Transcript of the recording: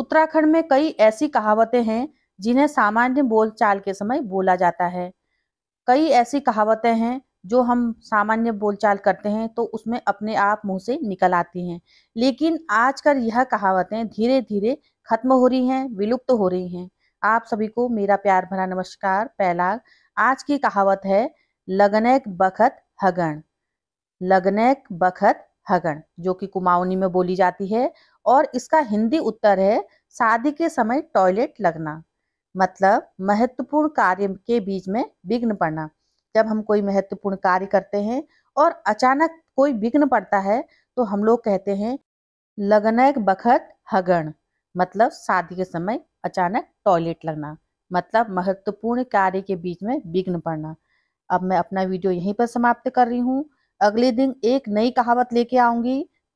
उत्तराखंड में कई ऐसी कहावतें हैं जिन्हें सामान्य बोलचाल के समय बोला जाता है कई ऐसी कहावतें हैं जो हम सामान्य बोलचाल करते हैं तो उसमें अपने आप मुंह से निकल आती हैं लेकिन आजकल यह कहावतें धीरे धीरे खत्म हो रही हैं विलुप्त तो हो रही हैं आप सभी को मेरा प्यार भरा नमस्कार पहला आज की कहावत है लगनेक बखत हगण लगनेक बखत हगण जो कि कुमाऊनी में बोली जाती है और इसका हिंदी उत्तर है शादी के समय टॉयलेट लगना मतलब महत्वपूर्ण कार्य के बीच में विघ्न पड़ना जब हम कोई महत्वपूर्ण कार्य करते हैं और अचानक कोई विघ्न पड़ता है तो हम लोग कहते हैं लगनक बखत हगण मतलब शादी के समय अचानक टॉयलेट लगना मतलब महत्वपूर्ण कार्य के बीच में विघ्न पड़ना अब मैं अपना वीडियो यहीं पर समाप्त कर रही हूँ अगले दिन एक नई कहावत लेके आऊंगी